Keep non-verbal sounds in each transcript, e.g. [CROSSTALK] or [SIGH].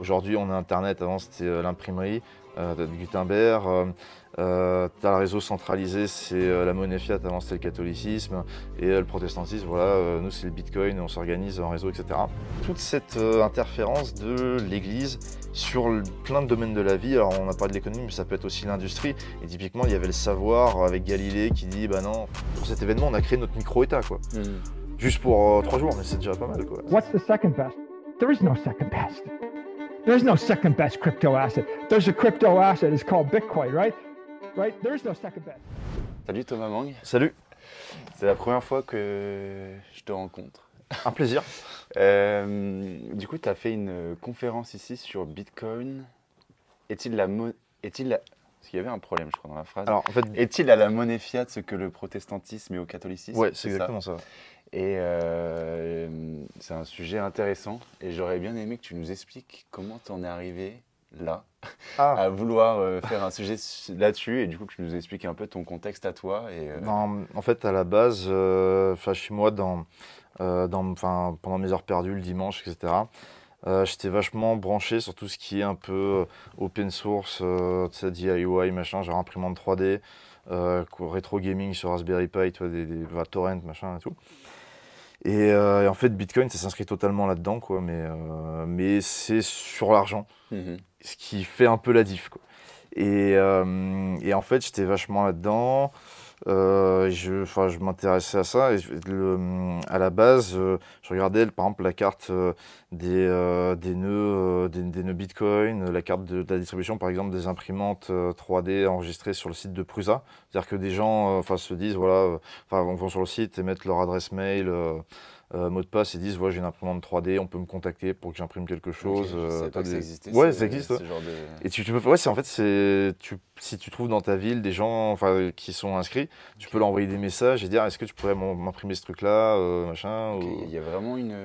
Aujourd'hui, on a Internet, avant c'était euh, l'imprimerie euh, de Gutenberg. Euh, euh as le réseau centralisé, c'est la monnaie fiat, avant c'était le catholicisme. Et le protestantisme, voilà, nous c'est le bitcoin, on s'organise en réseau, etc. Toute cette interférence de l'Église sur plein de domaines de la vie, alors on a parlé de l'économie, mais ça peut être aussi l'industrie. Et typiquement, il y avait le savoir avec Galilée qui dit, bah non, pour cet événement, on a créé notre micro-État, quoi. Mm. Juste pour trois jours, mais c'est déjà pas mal, quoi. What's the second best? There is no second best. There's no second best crypto asset. There's a crypto asset, it's called Bitcoin, right? Right? There's no second best. Salut Thomas Mang. Salut. C'est la première fois que je te rencontre. Un plaisir. [LAUGHS] Euh, du coup, tu as fait une conférence ici sur Bitcoin. Est-il la est-il Parce qu'il y avait un problème, je crois, dans la phrase. Alors, en fait, est-il à la monnaie fiat ce que le protestantisme et au catholicisme Oui, c'est exactement ça. Et euh, c'est un sujet intéressant. Et j'aurais bien aimé que tu nous expliques comment tu en es arrivé là, ah. [LAUGHS] à vouloir euh, faire un sujet là-dessus. Et du coup, que tu nous expliques un peu ton contexte à toi. Et, euh, en fait, à la base, chez moi, dans, pendant mes heures perdues le dimanche, etc., j'étais vachement branché sur tout ce qui est un peu open source, DIY, machin, genre imprimante 3D, rétro gaming sur Raspberry Pi, toi, des, torrents, machin et tout. Euh, et, en fait, Bitcoin, ça s'inscrit totalement là-dedans, quoi. Mais, euh, mais c'est sur l'argent, mhm. ce qui fait un peu la diff, quoi. Et, euh, et en fait, j'étais vachement là-dedans. je, je m'intéressais à ça. Et à la base, je regardais, par exemple, la carte des, des nœuds, des, des, nœuds Bitcoin, la carte de, la distribution, par exemple, des imprimantes 3D enregistrées sur le site de Prusa, c'est-à-dire que des gens euh, se disent, voilà, euh, enfin, vont sur le site et mettent leur adresse mail. Euh, mot de passe, et disent voilà j'ai une imprimante 3D, on peut me contacter pour que j'imprime quelque chose. Okay, ouais, ça existe. Et tu, peux, ouais, en fait, si tu trouves dans ta ville des gens, qui sont inscrits, tu peux leur envoyer des messages et dire est-ce que tu pourrais m'imprimer ce truc-là, machin. Il y a vraiment une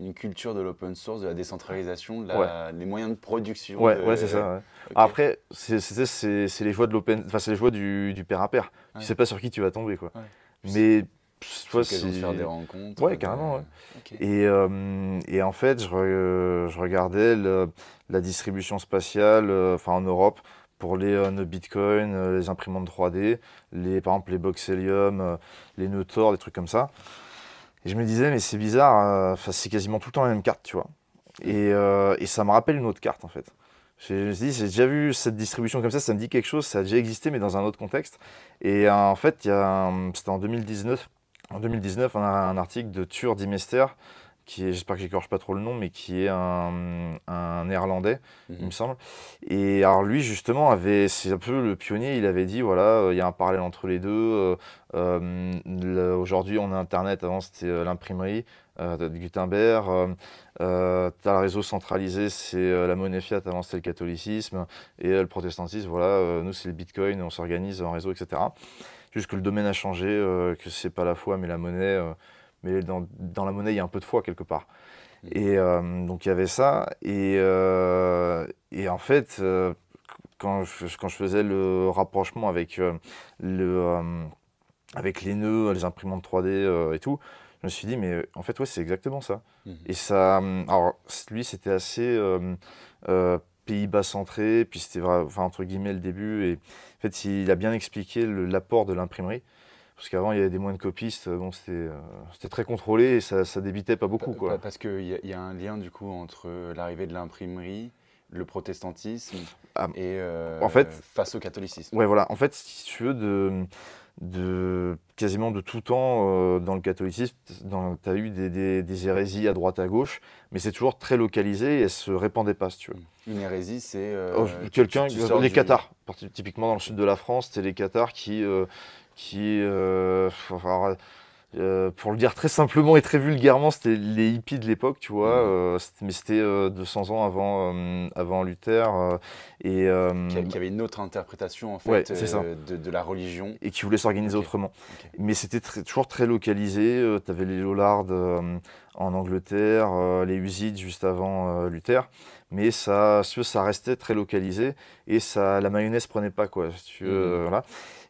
une culture de l'open source, de la décentralisation, de des moyens de production. Ouais, ouais c'est ça. Après, c'est les joies de l'open, enfin les joies du, du pair à pair. Tu sais pas sur qui tu vas tomber, quoi. Mais toi, de faire des rencontres. Ouais, euh, carrément. Et, euh, et, en fait, je, regardais la distribution spatiale, euh, enfin en Europe pour les bitcoins, Bitcoin, les imprimantes 3D, les, par exemple les Boxelium, les Notor, des trucs comme ça. Et je me disais, mais c'est bizarre, euh, enfin c'est quasiment tout le temps la même carte, tu vois. Euh, et, ça me rappelle une autre carte, en fait. Je me suis dit, j'ai déjà vu cette distribution comme ça, ça me dit quelque chose, ça a déjà existé, mais dans un autre contexte. Et euh, en fait, c'était en 2019, en 2019, on a un article de Tur Dimester qui est, j'espère que j'écorche pas trop le nom, mais qui est un, un néerlandais, il mhm. me semble. Et alors lui, justement, avait, c'est un peu le pionnier, il avait dit, voilà, euh, il y a un parallèle entre les deux. Euh, euh, aujourd'hui, on a Internet, avant c'était l'imprimerie de Gutenberg. tu as le réseau centralisé, c'est la monnaie fiat, avant c'était le catholicisme. Et le protestantisme, voilà, nous c'est le Bitcoin, on s'organise en réseau, etc. Juste que le domaine a changé, que c'est pas la foi, mais la monnaie mais dans, la monnaie, il y a un peu de foi quelque part. Mm. Et euh, donc il y avait ça. Et, euh, et en fait, euh, quand je, quand je, faisais le rapprochement avec, le, avec les nœuds, les imprimantes 3D et tout, je me suis dit, mais en fait, ouais, c'est exactement ça. Mm-hmm. Et ça, alors, lui, c'était assez Pays-Bas centré, puis c'était enfin, entre guillemets le début. Et en fait, il a bien expliqué l'apport de l'imprimerie. Parce qu'avant, il y avait des moines copistes, euh, bon, euh, c'était très contrôlé et ça, ça débitait pas beaucoup. Bah, quoi. Bah, parce qu'il y, y, a un lien du coup entre euh, l'arrivée de l'imprimerie, le protestantisme ah, et en fait, face au catholicisme. Ouais, voilà. En fait, si tu veux, de, de quasiment de tout temps dans le catholicisme, tu as eu des, hérésies à droite à gauche, mais c'est toujours très localisé et elles se répandaient pas, tu veux. Mmh. Une hérésie, c'est. Oh, quelqu'un. les cathares. Typiquement dans le sud de la France, c'était les cathares qui qui, euh, euh, pour le dire très simplement et très vulgairement, c'était les hippies de l'époque, tu vois. Mhm. Euh, mais c'était 200 ans avant, avant Luther. et, qui, avait une autre interprétation, en fait, de, la religion. Et qui voulait s'organiser autrement. Mais c'était toujours très localisé. tu avais les Lollards en Angleterre, euh, les Usites juste avant euh, Luther. Mais ça, ça restait très localisé et ça, la mayonnaise prenait pas quoi. tu mhm.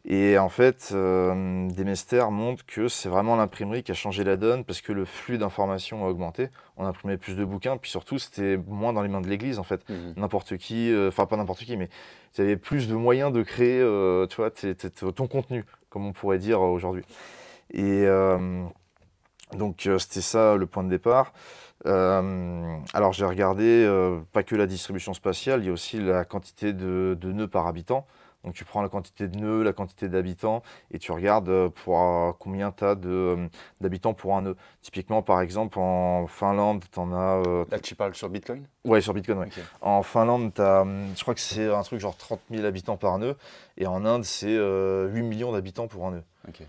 Et en fait, euh, des mestères montre que c'est vraiment l'imprimerie qui a changé la donne parce que le flux d'informations a augmenté. On imprimait plus de bouquins, puis surtout, c'était moins dans les mains de l'Église en fait. Mhm. N'importe qui, enfin pas n'importe qui, mais tu avais plus de moyens de créer, tu vois, ton contenu, comme on pourrait dire aujourd'hui. Et donc euh, c'était ça le point de départ. Euh, alors j'ai regardé euh, pas que la distribution spatiale, il y a aussi la quantité de, nœuds par habitant. Donc tu prends la quantité de nœuds, la quantité d'habitants et tu regardes pour combien tu as d'habitants pour un nœud. Typiquement par exemple en Finlande, tu en as... Là tu parles sur Bitcoin Oui, sur Bitcoin, oui. En Finlande, as, je crois que c'est un truc genre 30 000 habitants par nœud et en Inde c'est 8 millions d'habitants pour un nœud. Ok.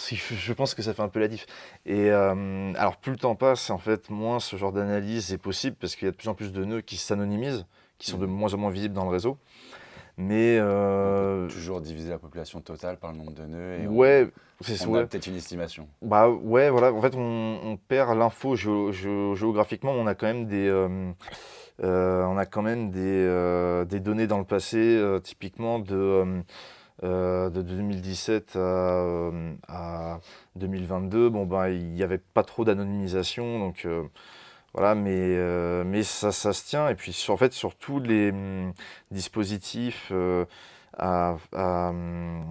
[LAUGHS] je pense que ça fait un peu la diff. Et euh, alors, plus le temps passe, en fait, moins ce genre d'analyse est possible parce qu'il y a de plus en plus de nœuds qui s'anonymisent, qui sont de mm. moins en moins visibles dans le réseau. Mais. Euh, toujours diviser la population totale par le nombre de nœuds. Et ouais, c'est ça. On, peut-être une estimation. Bah ouais, voilà. En fait, on, perd l'info géographiquement. On a quand même des. Euh, on a quand même des, données dans le passé, typiquement de, euh, de 2017 à, 2022, euh, bon ben il n'y avait pas trop d'anonymisation, donc euh, voilà, mais, mais ça, ça se tient. Et puis sur, en fait sur tous les hum, dispositifs à, hum,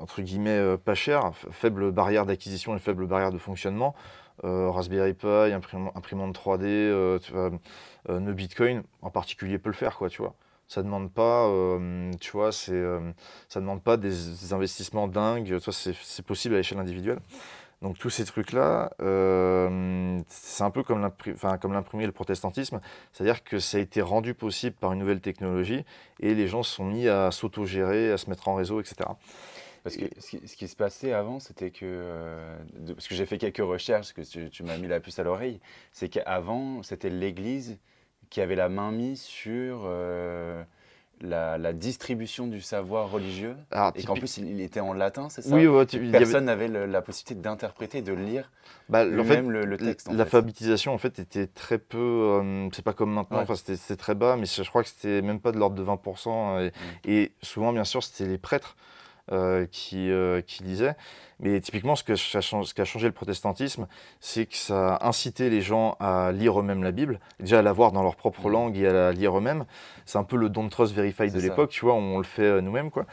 entre guillemets pas cher, faible barrière d'acquisition et faible barrière de fonctionnement, Raspberry Pi, imprimante, 3D, le Bitcoin en particulier peut le faire, quoi, tu vois ça demande pas, euh, tu vois, c'est, euh, ça demande pas des, investissements dingues. Toi, c'est possible à l'échelle individuelle. Donc tous ces trucs-là, euh, c'est un peu comme l'imprimer enfin, et le protestantisme, c'est-à-dire que ça a été rendu possible par une nouvelle technologie et les gens se sont mis à s'autogérer, à se mettre en réseau, etc. Parce que ce qui, se passait avant, c'était que. parce que j'ai fait quelques recherches, que tu, tu m'as mis la puce à l'oreille, c'est qu'avant, c'était l'Église qui avait la main mise sur euh, la, distribution du savoir religieux. Ah, et qu'en plus, il, était en latin, c'est ça Oui, Personne n'avait la possibilité d'interpréter, de lire bah, le, le, texte. L'alphabétisation, en fait, était très peu. Euh, c'est pas comme maintenant, enfin, c'était très bas, mais je crois que c'était même pas de l'ordre de 20%. Et, mm. et souvent, bien sûr, c'était les prêtres euh, qui, qui lisaient. Mais typiquement, ce, que, ce a changé le protestantisme, c'est que ça a incité les gens à lire eux-mêmes la Bible, déjà à la voir dans leur propre mm. langue et à la lire eux-mêmes. C'est un peu le Don't Trust Verify de l'époque, tu vois, on le fait euh, nous-mêmes, quoi.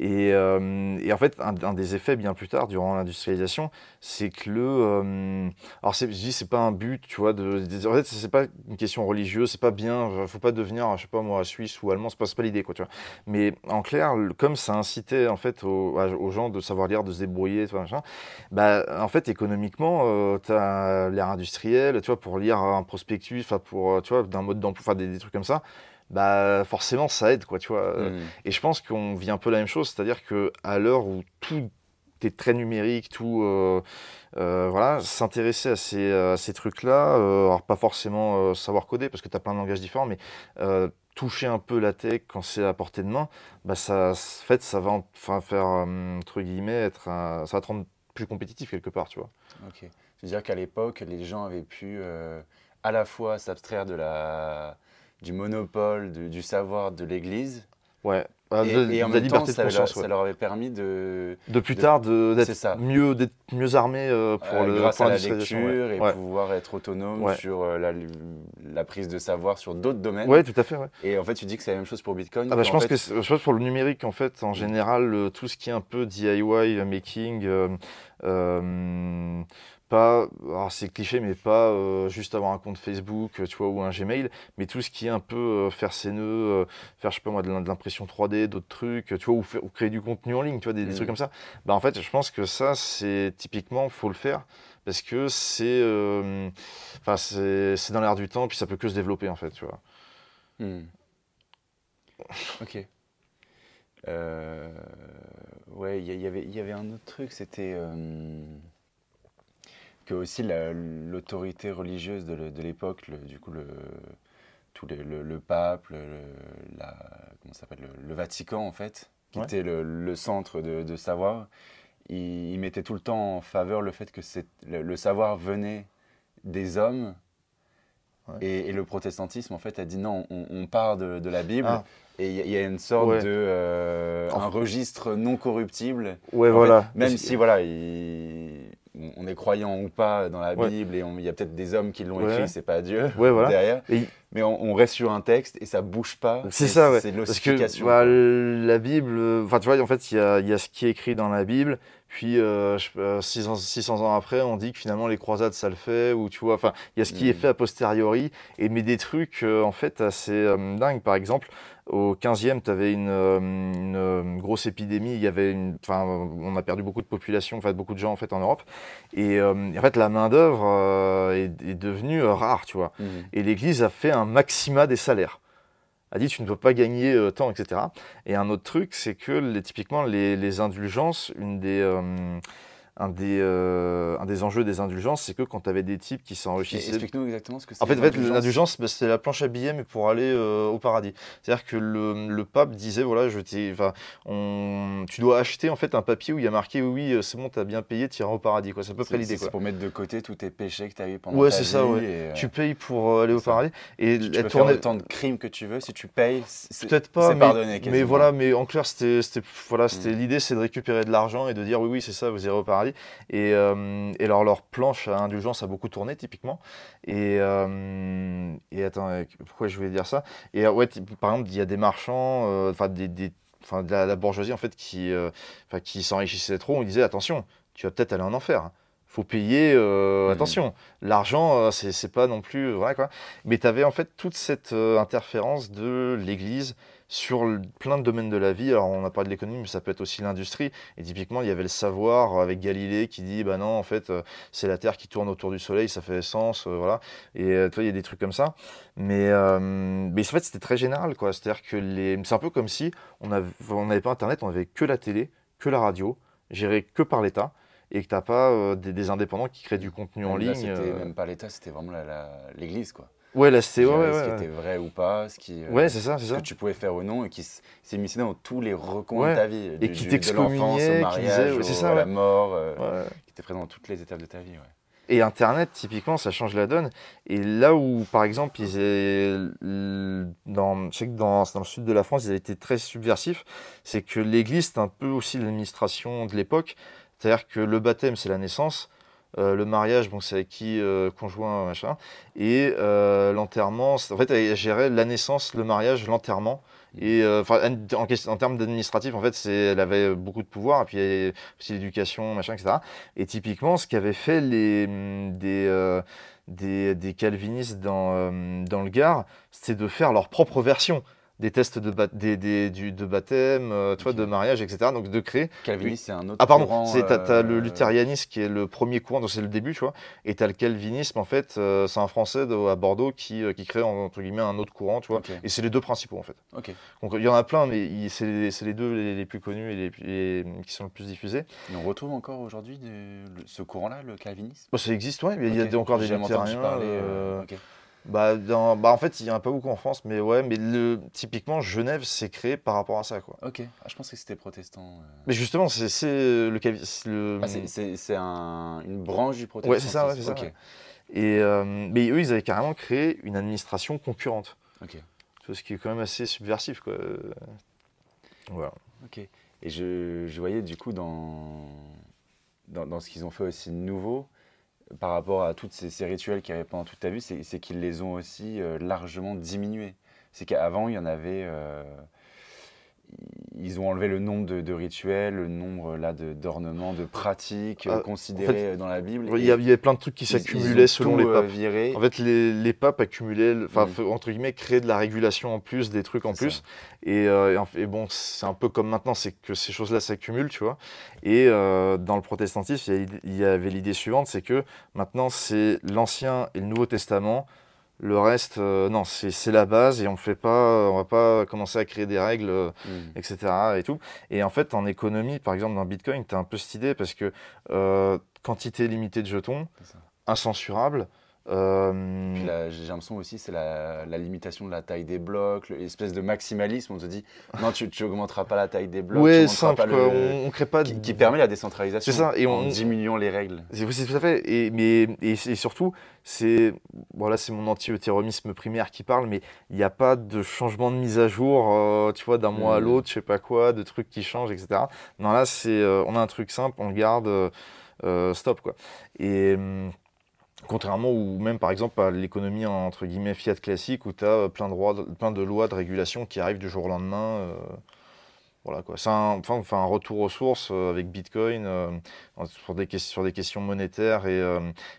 Et, euh, en fait, un, des effets bien plus tard, durant l'industrialisation, c'est que le. Euh, alors, je dis, c'est pas un but, tu vois, de, en fait, c'est pas une question religieuse, c'est pas bien, faut pas devenir, je sais pas moi, suisse ou allemand, c'est pas, pas l'idée, quoi, tu vois. Mais en clair, comme ça incitait, en fait, aux, gens de savoir lire, de se débrouiller, bah, en fait, économiquement, euh, tu as l'ère industrielle, tu vois, pour lire un prospectus, enfin pour, euh, tu vois, d'un mode d'emploi, des, trucs comme ça bah forcément ça aide quoi tu vois euh. mm. et je pense qu'on vit un peu la même chose c'est à dire qu'à l'heure où tout est très numérique tout voilà s'intéresser à ces, trucs là alors pas forcément savoir coder parce que tu as plein de langages différents mais toucher un peu la tech quand c'est à portée de main, bah ça, fait, ça va enfin faire hum, être, ça va te rendre plus compétitif quelque part, tu vois. C'est-à-dire qu'à l'époque, les gens avaient pu euh, à la fois s'abstraire de la, du monopole, du savoir de l'Église, Ouais. et, ah, en même temps, ça, leur, avait permis de. De plus tard, d'être mieux, mieux armé euh, pour euh, le. Grâce à la lecture et pouvoir être autonome sur euh, la, prise de savoir sur d'autres domaines. Oui, tout à fait. Et en fait, tu dis que c'est la même chose pour Bitcoin. Ah, bah, je, pense que je pense pour le numérique, en fait, en mm. général, tout ce qui est un peu DIY, making, pas, c'est cliché, mais pas euh, juste avoir un compte Facebook, tu vois, ou un Gmail, mais tout ce qui est un peu euh, faire ses nœuds, euh, faire, je moi, de l'impression 3D, d'autres trucs, tu vois, ou, créer du contenu en ligne, tu vois, des, mmh. trucs comme ça. Bah, en fait, je pense que ça, c'est typiquement, faut le faire, parce que c'est, enfin, c'est dans l'air du temps, puis ça peut que se développer, en fait, tu vois. Mmh. ok. ouais, y avait il y avait un autre truc, c'était que aussi l'autorité religieuse de, l'époque, du coup le, tout le, pape, le, la, s'appelle, le, Vatican en fait, qui était le, centre de, savoir, il, mettait tout le temps en faveur le fait que le, savoir venait des hommes. Et, le protestantisme, en fait, a dit non, on, part de, la Bible ah. Et il y, a une sorte de euh, un registre non corruptible. Ouais, voilà. même si voilà, il on est croyant ou pas dans la Bible et il y a peut-être des hommes qui l'ont écrit, c'est pas Dieu derrière. Mais on, reste sur un texte et ça bouge pas. C'est ça, C'est bah, la Bible, enfin tu vois, en fait, il y a, ce qui est écrit dans la Bible. Puis 600, euh, ans après, on dit que finalement les croisades ça le fait, ou tu vois, enfin, il y a ce qui est mm. fait a posteriori, et mais des trucs euh, en fait assez euh, dingues. Par exemple, au 15e, tu avais une, euh, euh, grosse épidémie. Il y avait enfin, on a perdu beaucoup de population, en fait, beaucoup de gens en fait en Europe. Et euh, en fait, la main d'œuvre est, devenue rare, tu vois. Mhm. Et l'Église a fait un maxima des salaires. A dit tu ne peux pas gagner tant, etc. Et un autre truc, c'est que typiquement les, indulgences, une des un des, euh, des enjeux des indulgences, c'est que quand tu avais des types qui s'enrichissaient. Explique-nous exactement ce que c'est. En fait, l'indulgence, bah, c'est la planche à billets, mais pour aller euh, au paradis. C'est-à-dire que le, pape disait voilà, je on, tu dois acheter en fait un papier où il y a marqué oui, c'est bon, tu as bien payé, tu iras au paradis. C'est à peu près l'idée. C'est pour mettre de côté tous tes péchés que tu as eu pendant ta vie. c'est ça, euh, Tu payes pour aller au paradis. Et tu, peux faire autant de crimes que tu veux, si tu payes, c'est pardonné. Mais, mais voilà, mais en clair, c'était mm. l'idée, c'est de récupérer de l'argent et de dire oui, oui, c'est ça, vous irez au paradis. Euh, et, alors, leur planche à indulgence a beaucoup tourné, typiquement. Et, euh, attends, euh, pourquoi je voulais dire ça Et ouais, par exemple, il y a des marchands, enfin, des, de la, bourgeoisie, en fait, qui, qui trop. On disait, attention, tu vas peut-être aller en enfer faut payer mmh. attention. L'argent, c'est pas non plus Quoi. Mais tu avais en fait toute cette interférence de l'Église sur plein de domaines de la vie. Alors on n'a pas de l'économie, mais ça peut être aussi l'industrie. Et typiquement, il y avait le savoir avec Galilée qui dit, bah non, en fait, euh, c'est la Terre qui tourne autour du Soleil, ça fait sens, euh, voilà. Et euh, toi, il y a des trucs comme ça. Mais, mais en fait, c'était très général, quoi. C'est-à-dire que les... c'est un peu comme si on n'avait pas Internet, on avait que la télé, que la radio, gérée que par l'État et que tu n'as pas des, indépendants qui créent du contenu en ligne. C'était même pas l'État, c'était vraiment l'Église, quoi. Ouais, la euh, ouais, Ce qui était vrai ou pas, ce qui. Euh, ouais, c'est ça, c'est ça. que tu pouvais faire ou non et qui s'est misé dans tous les recoins de ta vie. Et qui t'excommuniait, qui disait, c'est ça, la mort, euh, qui était présent dans toutes les étapes de ta vie, ouais. Et Internet, typiquement, ça change la donne. Et là où, par exemple, ils dans, je sais que dans, dans, le sud de la France, ils avaient été très subversifs, c'est que l'Église, c'est un peu aussi l'administration de l'époque. C'est-à-dire que le baptême, c'est la naissance, euh, le mariage, bon, c'est avec qui, euh, conjoint, machin. Et euh, l'enterrement, en fait, elle gérait la naissance, le mariage, l'enterrement. Et en, en, termes d'administratif, en fait, elle avait beaucoup de pouvoir, et puis aussi l'éducation, machin, etc. Et typiquement, ce qu'avaient fait les, mm, des, des, calvinistes dans, dans le Gard, c'est de faire leur propre version des tests de, de baptême, euh, tu vois, de mariage, etc. Donc de créer. Calvinisme, c'est un autre. Ah pardon, c'est t'as le euh, luthérianisme qui est le premier courant, donc c'est le début, tu vois. Et t'as le calvinisme en fait, euh, c'est un Français à Bordeaux qui, qui crée entre guillemets un autre courant, tu vois. Et c'est les deux principaux en fait. Ok. Donc il y en a plein, mais c'est les, deux les, plus connus et les, qui sont le plus diffusés. on retrouve encore aujourd'hui ce courant-là, le calvinisme. Bah, ça existe, ouais. Mais il y a encore des luthériens bah, bah, en fait, il y en a pas beaucoup en France, mais ouais, mais typiquement, Genève s'est créé par rapport à ça, quoi. Ok, ah, je pense que c'était protestant. Euh. Mais justement, c'est euh, le. le... Ah, c'est une branche du protestantisme. Ouais, c'est ça, c'est ça. Et, euh, mais eux, ils avaient carrément créé une administration concurrente. Ok. Ce qui est quand même assez subversif, quoi. Voilà. Ok. Et je, je, voyais, du coup, dans, dans, dans ce qu'ils ont fait aussi de nouveau, par rapport à toutes ces, rituels qui y pendant toute ta vie, c'est qu'ils les ont aussi euh, largement diminués. C'est qu'avant, il y en avait, euh, ils ont enlevé le nombre de, rituels, le nombre là d'ornements, de, pratiques ah, considérées euh, dans la Bible. Il y avait plein de trucs qui s'accumulaient selon les papes. Euh, en fait, les, papes accumulaient, entre guillemets, créaient de la régulation en plus, des trucs en plus. Euh, et, bon, c'est un peu comme maintenant, c'est que ces choses-là s'accumulent, tu vois. Et dans le protestantisme, il y avait l'idée suivante, c'est que maintenant c'est l'Ancien et le Nouveau Testament le reste, euh, non, c'est la base et on fait pas, on va pas commencer à créer des règles, euh, mm. etc. et tout. Et en fait, en économie, par exemple, dans Bitcoin, tu as un peu cette idée parce que euh, quantité limitée de jetons, incensurable, euh... J'ai l'impression aussi, c'est la, limitation de la taille des blocs, l'espèce de maximalisme. On se dit, non, tu n'augmenteras pas la taille des blocs. Oui, simple, pas le... on, crée pas. Qui, qui permet la décentralisation. Ça, et en on... diminuant les règles. C'est tout à fait. Et, mais, et, surtout, c'est voilà, c'est mon anti-eutéromisme primaire qui parle, mais il n'y a pas de changement de mise à jour, euh, tu vois, d'un mois à hmm. l'autre, je sais pas quoi, de trucs qui changent, etc. Non, là, c'est euh, on a un truc simple, on le garde, euh, stop, quoi. Et. Hum, Contrairement ou même par exemple à l'économie entre guillemets fiat classique où tu as euh, plein de, lois de régulation qui arrivent du jour au lendemain. Euh, voilà quoi. C'est un, enfin, un retour aux sources euh, avec Bitcoin sur, des questions monétaires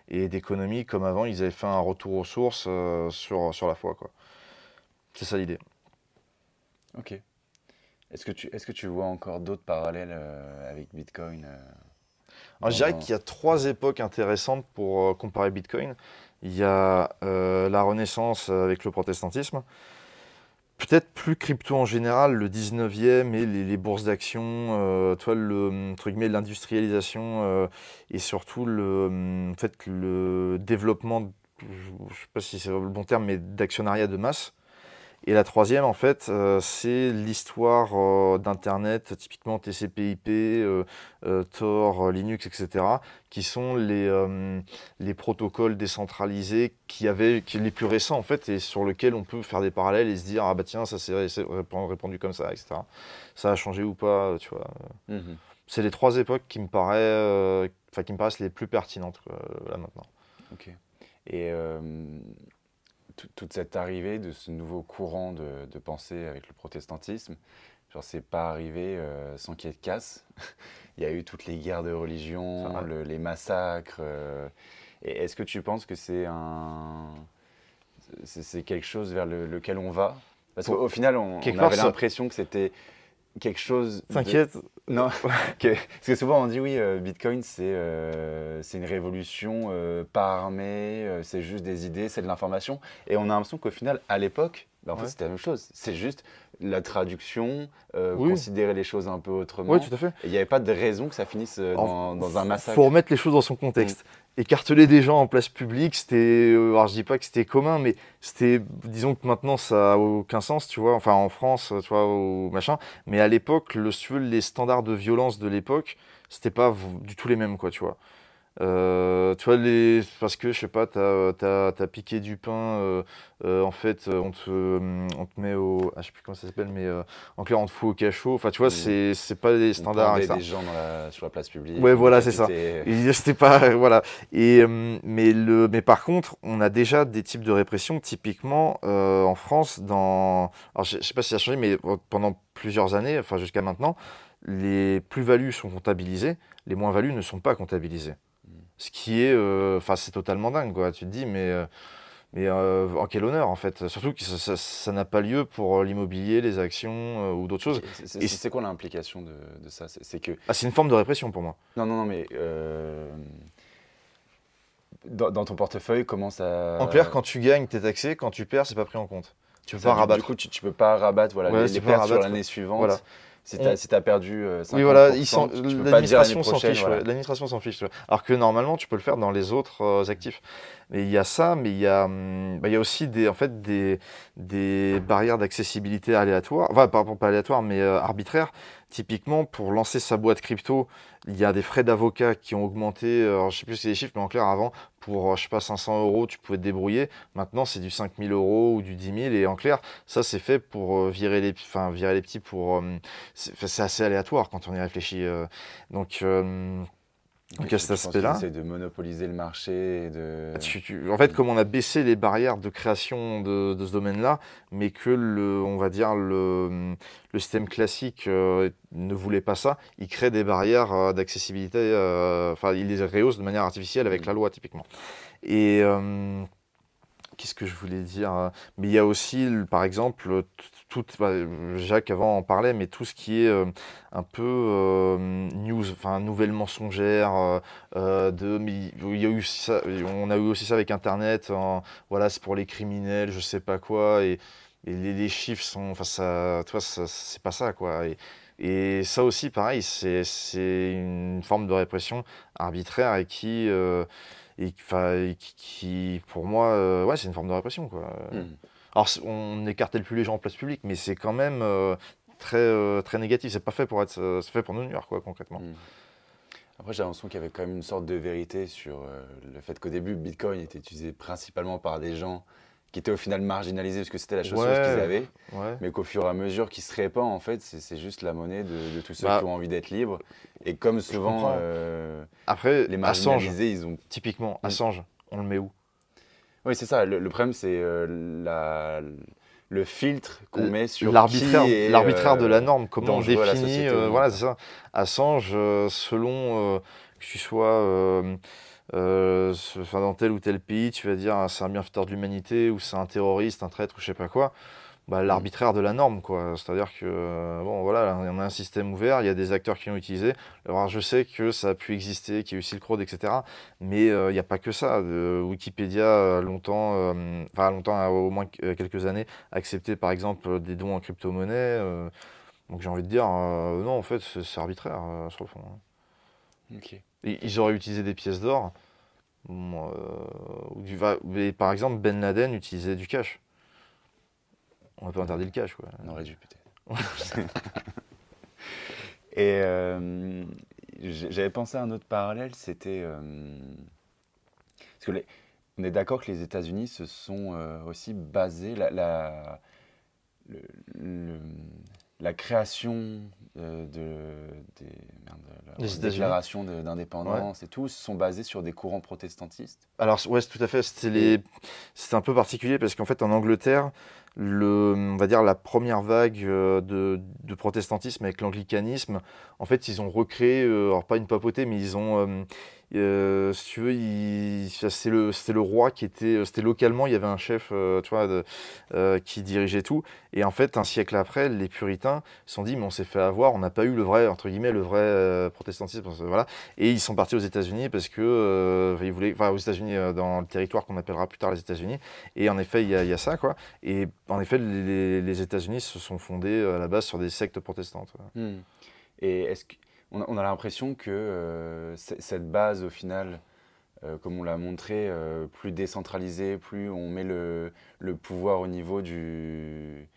et, d'économie comme avant ils avaient fait un retour aux sources sur, sur la foi C'est ça l'idée. Ok. que, est -ce que tu vois encore d'autres parallèles avec Bitcoin ah, je dirais oh. qu'il y a trois époques intéressantes pour euh, comparer Bitcoin. Il y a euh, la Renaissance euh, avec le protestantisme, peut-être plus crypto en général, le 19e et les, bourses d'actions, le hum, truc l'industrialisation et surtout le, hum, le développement, je sais pas si c'est le bon terme, mais d'actionnariat de masse. Et la troisième, en fait, euh, c'est l'histoire euh, d'Internet, typiquement TCP/IP, euh, Tor, Linux, etc., qui sont les, les protocoles décentralisés qui avaient, qui, les plus récents, en fait, et sur lesquels on peut faire des parallèles et se dire ah bah tiens, ça s'est répandu comme ça, etc. Ça a changé ou pas, tu vois. Mm-hmm. C'est les trois époques qui me, paraissent, qui me paraissent les plus pertinentes, là maintenant. Ok. Et toute cette arrivée de ce nouveau courant de, pensée avec le protestantisme, genre c'est pas arrivé euh, sans qu'il y ait de casse. [LAUGHS] Il y a eu toutes les guerres de religion, les massacres. Euh. est-ce que tu penses que c'est un, c'est quelque chose vers lequel on va Parce qu'au final, on avait l'impression que c'était quelque chose. T'inquiète. Non, [LAUGHS] parce que souvent on dit oui, euh, Bitcoin c'est euh, c'est une révolution euh, par pas armée, c'est juste des idées, c'est de l'information. Et on a l'impression qu'au final, à l'époque, ben en fait, c'est la même chose. C'est juste la traduction, euh, considérer les choses un peu autrement. tout à fait. Il n'y avait pas de raison que ça finisse euh, dans, dans un massacre. Pour mettre remettre les choses dans son contexte. Mm. Écarteler des gens en place publique, c'était. Euh, alors, je dis pas que c'était commun, mais c'était. Disons que maintenant, ça n'a aucun sens, tu vois. Enfin, en France, tu vois, au machin. Mais à l'époque, le, les standards de violence de l'époque, c'était pas du tout les mêmes, quoi, tu vois. Euh, tu vois, les... parce que, je sais pas, tu as, piqué du pain, euh, euh, en fait, on te, on te met au... Ah, je sais plus comment ça s'appelle, mais en clair, on te fout au cachot. Enfin, tu vois, mmh. c'est pas des standards. Il y des gens sur la place publique. Ouais, voilà, c'est ça. C'était pas... Voilà. Et, mais, le, mais par contre, on a déjà des types de répression, typiquement en France, dans... Alors, je, je sais pas si ça a changé, mais pendant plusieurs années, enfin jusqu'à maintenant, les plus-values sont comptabilisées, les moins-values ne sont pas comptabilisées. Ce qui est. Euh, enfin, c'est totalement dingue, quoi. Tu te dis, mais. Euh, mais euh, en quel honneur, en fait. Surtout que ça n'a pas lieu pour l'immobilier, les actions ou d'autres choses. C'est quoi l'implication de, ça C'est que ah, c'est une forme de répression pour moi. Non, non, non, mais dans, ton portefeuille, comment ça En clair, quand tu gagnes, t'es taxé. Quand tu perds, c'est pas pris en compte. Tu peux pas rabattre. Du coup, tu, ne peux pas rabattre voilà, les, pertes sur l'année suivante. Si t'as perdu euh, oui, voilà, l'administration s'en fiche. L'administration s'en fiche. Alors que normalement, tu peux le faire dans les autres euh, actifs. Mais il y a ça, mais il y a, hum, bah, il aussi des, en fait, des, des barrières d'accessibilité aléatoires, enfin, pas, aléatoires, mais arbitraire. Euh, arbitraires. Typiquement, pour lancer sa boîte crypto il y a des frais d'avocat qui ont augmenté, euh, je sais plus si les chiffres, mais en clair, avant, pour, euh, je sais pas, 500 euros, tu pouvais te débrouiller. Maintenant, c'est du 5000 euros ou du 10 000. Et en clair, ça, c'est fait pour euh, virer les, enfin, virer les petits pour... c'est assez aléatoire quand on y réfléchit. donc... Donc cet aspect-là. C'est de monopoliser le marché. de... en fait, comme on a baissé les barrières de création de, ce domaine-là, mais que le, on va dire le, le système classique euh, ne voulait pas ça, il crée des barrières euh, d'accessibilité. Euh, enfin, il les réhausse de manière artificielle avec la loi typiquement. Et qu'est-ce que je voulais dire hein. Mais il y a aussi, par exemple, tout, bah, Jacques avant en parlait, mais tout ce qui est euh, un peu euh, news, enfin nouvelle mensongère. Euh, de, il y eu on a eu aussi ça avec Internet. voilà, c'est pour les criminels, je sais pas quoi. Et, les, chiffres sont, enfin ça, toi, c'est pas ça quoi. Et, ça aussi, pareil, c'est une forme de répression arbitraire et qui et, qui, pour moi, euh, ouais, c'est une forme de répression. Quoi. Hmm. Alors, on écartèle plus les gens en place publique, mais c'est quand même euh, très, euh, très négatif. C'est pas fait pour être, fait pour nous nuire, quoi, concrètement. Hmm. Après, j'ai l'impression qu'il y avait quand même une sorte de vérité sur le fait qu'au début, Bitcoin était utilisé principalement par des gens qui était au final marginalisé parce que c'était la chose qu'ils avaient, mais qu'au fur et à mesure qui se répand, en fait, c'est juste la monnaie de, tous ceux bah, qui ont envie d'être libres. Et comme souvent, euh, Après, les marginalisés, ils ont. Typiquement, mm. Assange, on le met où Oui, c'est ça. Le, problème, c'est euh, la, le filtre qu'on met sur l'arbitraire l'arbitraire de la euh, norme comment on définit voilà c'est ça Assange selon que tu sois euh, dans tel ou tel pays, tu vas dire ah, c'est un bienfaiteur de l'humanité ou c'est un terroriste, un traître ou je sais pas quoi. Bah, mm. l'arbitraire de la norme, quoi. C'est-à-dire que, euh, bon, voilà, on a un système ouvert, il y a des acteurs qui l'ont utilisé. Alors, je sais que ça a pu exister, qu'il y a eu Silk Road, etc. Mais euh, il n'y a pas que ça. Wikipédia, longtemps, enfin, longtemps, au moins quelques années, accepté, par exemple, des dons en crypto-monnaie. donc, j'ai envie de dire, non, en fait, c'est arbitraire, sur le fond. Hein. Ok. Ils auraient utilisé des pièces d'or. Euh, par exemple, Ben Laden utilisait du cash. On peut interdire le cash, quoi. On aurait dû péter. Et euh, j'avais pensé à un autre parallèle, c'était... Euh, que on est d'accord que les États-Unis se sont aussi basés... La, la création euh, des, déclarations d'indépendance et tout sont basés sur des courants protestantistes Alors, ouais, tout à fait. C'est un peu particulier parce qu'en fait, en Angleterre, le, on va dire la première vague euh, de, protestantisme avec l'anglicanisme, en fait, ils ont recréé, euh, alors pas une papauté, mais ils ont. Euh, si tu veux, c'était le, le, roi qui était, euh, c'était localement, il y avait un chef, euh, tu vois, qui dirigeait tout. Et en fait, un siècle après, les puritains se sont dit, mais on s'est fait avoir, on n'a pas eu le vrai, entre guillemets, le vrai protestantisme, voilà. Et ils sont partis aux États-Unis parce que ils voulaient, enfin, aux États-Unis, dans le territoire qu'on appellera plus tard les États-Unis. Et en effet, il y, a ça, quoi. Et en effet, les, États-Unis se sont fondés à la base sur des sectes protestantes. Hmm. Et est-ce que on a, l'impression que euh, cette base, au final, euh, comme on l'a montré, euh, plus décentralisée, plus on met le, pouvoir au niveau du,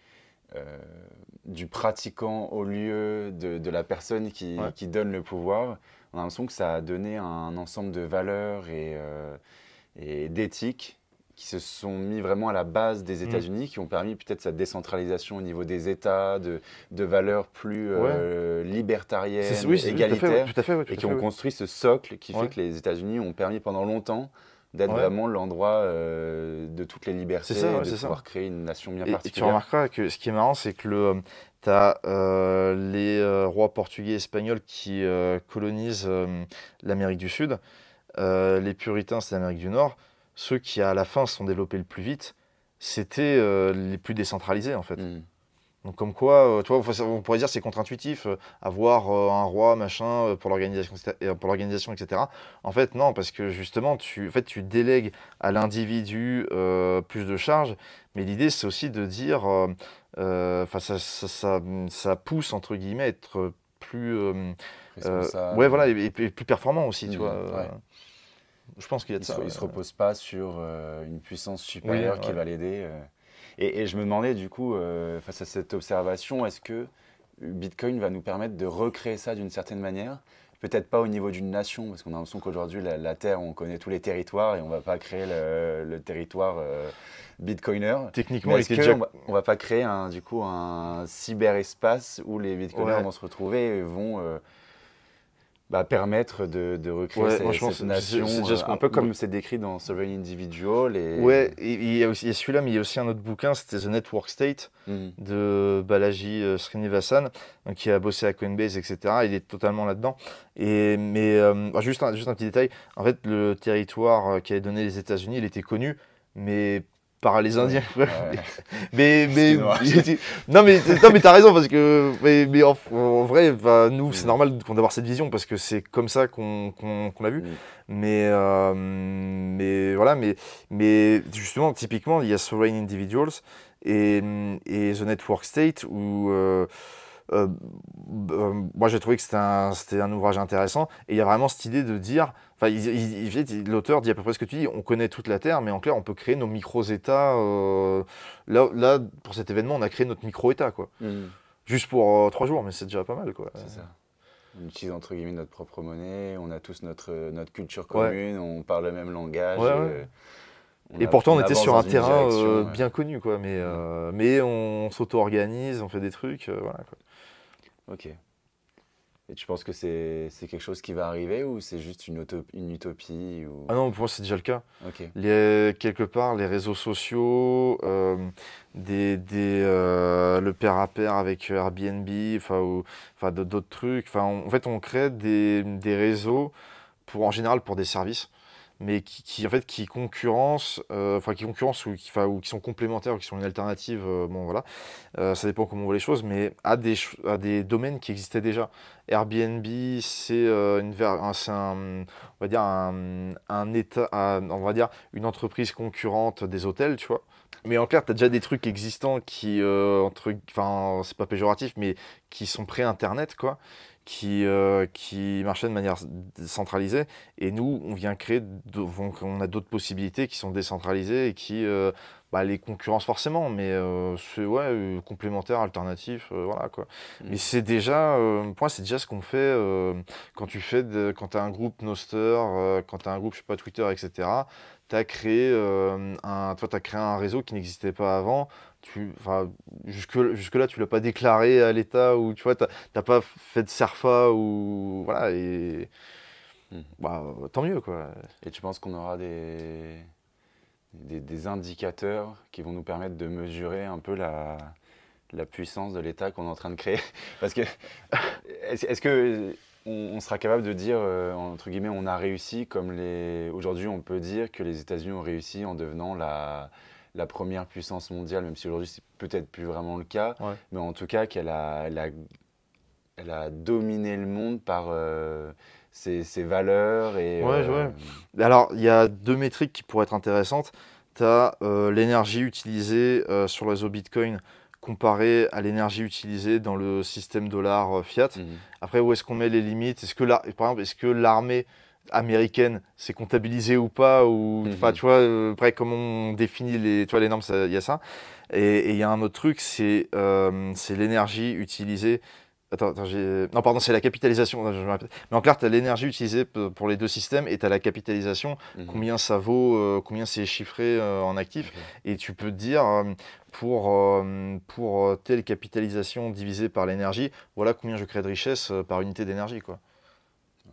pratiquant au lieu de, la personne qui, donne le pouvoir. On a l'impression que ça a donné un ensemble de valeurs et, et d'éthique qui se sont mis vraiment à la base des mm. États-Unis, qui ont permis peut-être cette décentralisation au niveau des États, de, valeurs plus euh, libertariennes, égalitaires, et qui ont construit ce socle qui fait que les États-Unis ont permis pendant longtemps d'être vraiment l'endroit euh, de toutes les libertés, de pouvoir créer une nation bien particulière. Et tu remarqueras que ce qui est marrant, c'est que le, euh, tu as les rois portugais et espagnols qui colonisent l'Amérique du Sud, les puritains, c'est l'Amérique du Nord ceux qui à la fin se sont développés le plus vite, c'était euh, les plus décentralisés en fait. Hmm. Donc comme quoi, euh, tu vois, on pourrait dire c'est contre-intuitif, euh, avoir un roi, machin, pour l'organisation, pour l'organisation, etc. En fait, non, parce que justement, tu, en fait, tu délègues à l'individu plus de charges, mais l'idée c'est aussi de dire, enfin, ça, ça, ça, pousse entre guillemets à être plus, ouais, voilà, et, plus performant aussi, tu hmm, vois. Je pense qu'il y a de ça. Se, Il ne se repose pas sur euh, une puissance supérieure qui va l'aider. Euh. Et, je me demandais, du coup, euh, face à cette observation, est-ce que Bitcoin va nous permettre de recréer ça d'une certaine manière Peut-être pas au niveau d'une nation, parce qu'on a l'impression qu'aujourd'hui, la, Terre, on connaît tous les territoires et on ne va pas créer le, territoire bitcoiner. Techniquement, est-ce on, ne va pas créer un, du coup un cyberespace où les bitcoiners vont se retrouver et vont bah, permettre de, de recréer ouais, nation un euh, peu comme c'est décrit dans Sovereign Individual. Et... Ouais, il y a, aussi celui-là, mais il y a aussi un autre bouquin, c'était The Network State mm. de Balaji euh, Srinivasan, qui a bossé à Coinbase, etc. Il est totalement là-dedans. Et, mais euh, juste, juste un petit détail, en fait, le territoire qui avait donné les États-Unis, il était connu, mais par les Indiens. [LAUGHS] mais, mais, non, mais, non, mais t'as raison, parce que, mais, mais en, vrai, bah, nous, c'est mm. normal d'avoir cette vision, parce que c'est comme ça qu'on qu'on l'a vu. Mm. Mais, euh, mais voilà, mais, mais justement, typiquement, il y a Sovereign Individuals et, et The Network State où. Euh, euh, euh, moi j'ai trouvé que c'était un, un, ouvrage intéressant. Et il y a vraiment cette idée de dire, enfin, l'auteur dit à peu près ce que tu dis, on connaît toute la Terre, mais en clair, on peut créer nos micro-États. Euh, là, là, pour cet événement, on a créé notre micro-État, quoi. Mm. Juste pour trois jours, mais c'est déjà pas mal, quoi. On utilise entre guillemets notre propre monnaie, on a tous notre, notre culture commune, on parle le même langage et pourtant, on était sur un terrain euh, bien connu, quoi. Mais, euh, mais on, s'auto-organise, on fait des trucs, euh, voilà, quoi. Ok. Et tu penses que c'est quelque chose qui va arriver ou c'est juste une, une utopie ou... Ah non, pour moi, c'est déjà le cas. Les, quelque part, les réseaux sociaux, des, des le pair à pair avec Airbnb, enfin d'autres trucs. En fait, on crée des, des réseaux pour, en général pour des services mais qui, en fait qui concurrence, euh, qui concurrence ou qui, qui sont complémentaires qui sont une alternative, euh, bon voilà, euh, ça dépend comment on voit les choses, mais à des, à des domaines qui existaient déjà. Airbnb, c'est une, un, on va dire un, un état, on va dire une entreprise concurrente des hôtels, tu vois. Mais en clair, tu as déjà des trucs existants qui, entre, enfin, c'est pas péjoratif, mais qui sont pré-internet, quoi qui, marchait euh, qui marchait de manière centralisée. Et nous, on vient créer, on a d'autres possibilités qui sont décentralisées et qui, euh, bah, les concurrences forcément, mais euh, c'est ouais, euh, complémentaire, alternatif, voilà quoi. Mm. Mais c'est déjà, pour point c'est déjà ce qu'on fait quand tu fais, quand tu as un groupe Noster, quand tu as un groupe, je sais pas, Twitter, etc. Tu as créé toi, as créé un réseau qui n'existait pas avant tu, jusque, jusque là tu l'as pas déclaré à l'État ou tu vois t'as pas fait de serfa ou voilà et hmm. bah, tant mieux quoi. Et tu penses qu'on aura des, des, des indicateurs qui vont nous permettre de mesurer un peu la, la puissance de l'État qu'on est en train de créer [LAUGHS] Parce que est-ce est que on, sera capable de dire euh, entre guillemets on a réussi comme les aujourd'hui on peut dire que les États-Unis ont réussi en devenant la la première puissance mondiale, même si aujourd'hui c'est peut-être plus vraiment le cas, mais en tout cas qu'elle a, a, elle a, dominé le monde par euh, ses, valeurs. Et, ouais, euh, Alors, il y a deux métriques qui pourraient être intéressantes. Tu as euh, l'énergie utilisée sur le réseau Bitcoin comparée à l'énergie utilisée dans le système dollar fiat. Mhm. Après, où est-ce qu'on met les limites Est-ce que, la, par exemple, est-ce que l'armée américaine, c'est comptabilisé ou pas, ou mhm. enfin, tu vois, euh, après, comment on définit les, tu vois, les normes, il y a ça. Et il y a un autre truc, c'est euh, l'énergie utilisée. Attends, attends non, pardon, c'est la capitalisation. Mais en clair, tu as l'énergie utilisée pour les deux systèmes et tu as la capitalisation, mhm. combien ça vaut, euh, combien c'est chiffré euh, en actif Et tu peux te dire, pour, pour telle capitalisation divisée par l'énergie, voilà combien je crée de richesse par unité d'énergie. quoi.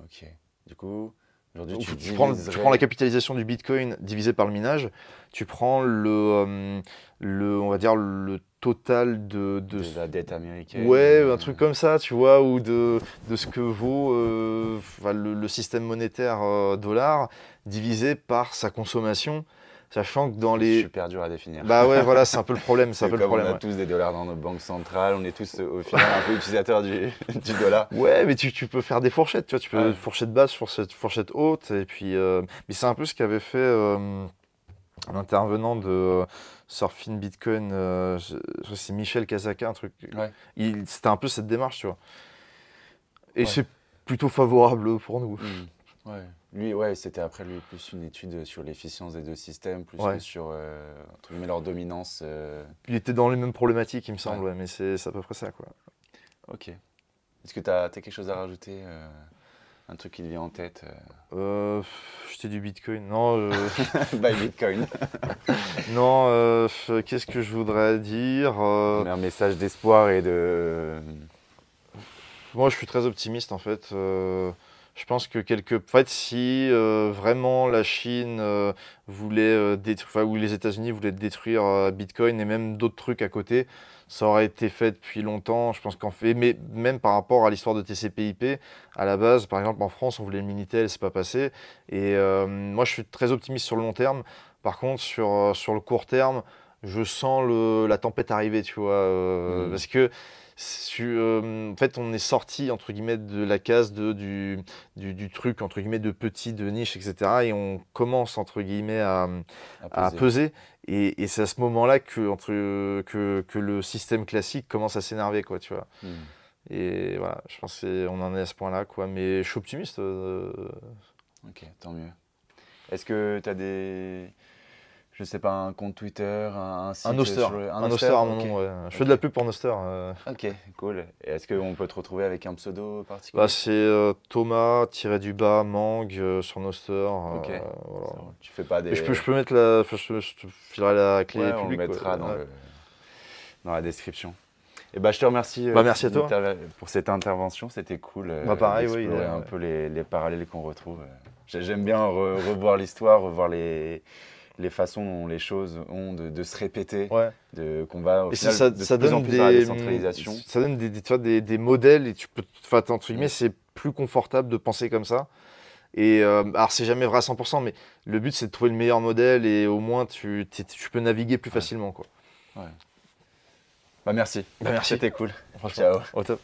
Ok. Du coup, tu, prends, tu, prends, la capitalisation du Bitcoin divisée par le minage, tu prends le, euh, le on va dire le total de, la dette américaine. Ouais, un euh. truc comme ça, tu vois, ou de, de ce que vaut euh, le, système monétaire dollar divisé par sa consommation. Sachant que dans les. Super dur à définir. Bah ouais, voilà, c'est un peu le [LAUGHS] problème. C'est un peu le problème. On a tous des dollars dans nos banques centrales, on est tous euh, au final un peu utilisateurs du, [LAUGHS] du dollar. Ouais, mais tu, tu, peux faire des fourchettes, tu vois, tu peux fourchette basse, fourchette, fourchette haute, et puis. Euh, mais c'est un peu ce qu'avait fait euh, l'intervenant de. Surfing Bitcoin, euh, c'est Michel Kazaka, un truc. Ouais. C'était un peu cette démarche, tu vois. Et c'est plutôt favorable pour nous. Hmm. Ouais. Lui, ouais, c'était après lui plus une étude sur l'efficience des deux systèmes, plus sur euh, leur dominance. Euh. Il était dans les mêmes problématiques, il me semble, mais c'est à peu près ça. quoi. Ok. Est-ce que tu as, quelque chose à rajouter euh, Un truc qui te vient en tête euh... J'étais du Bitcoin. Non. [LAUGHS] By Bitcoin. [LAUGHS] non, qu'est-ce que je voudrais dire Un message d'espoir et de. Moi, je suis très optimiste en fait. Je pense que quelque en si euh, vraiment la Chine euh, voulait euh, détruire, ou les États-Unis voulaient détruire Bitcoin et même d'autres trucs à côté, ça aurait été fait depuis longtemps. Je pense qu'en fait, mais même par rapport à l'histoire de TCP/IP, à la base, par exemple en France, on voulait le minitel, c'est pas passé. Et moi, je suis très optimiste sur le long terme. Par contre, sur sur le court terme, je sens le, la tempête arriver, tu vois, mmh. parce que euh, en fait, on est sorti entre guillemets de la case de, du, du, truc entre guillemets de petit, de niche, etc. Et on commence entre guillemets à, peser. Et, c'est à ce moment-là que, entre, que, le système classique commence à s'énerver, quoi, tu vois. Hmm. Et voilà, je pense qu'on en est à ce point-là, quoi. Mais je suis optimiste. Euh, ok, tant mieux. Est-ce que tu as des je sais pas, un compte Twitter, un, site Un hoster, un, à mon nom. Je fais de la pub pour Noster. Euh. Ok, cool. Et est-ce qu'on peut te retrouver avec un pseudo particulier bah, C'est euh, Thomas-du-bas, Mang euh, sur Noster. ok. Voilà. Tu fais pas des. je peux, mettre la. je, te filerai la clé ouais, publique. On le mettra Dans, la description. Et bah, je te remercie bah, à pour cette intervention. C'était cool. bah, pareil, oui. un peu les, les parallèles qu'on retrouve. J'aime bien revoir l'histoire, revoir les les façons dont les choses ont de, se répéter, de qu'on va au ça, donne en plus des, à Ça donne des, des, des, modèles et tu peux, enfin entre guillemets, mm. c'est plus confortable de penser comme ça. Et euh, alors c'est jamais vrai à 100%, mais le but c'est de trouver le meilleur modèle et au moins tu, tu peux naviguer plus facilement quoi. Bah merci. Bah, merci, c'était cool. Au top.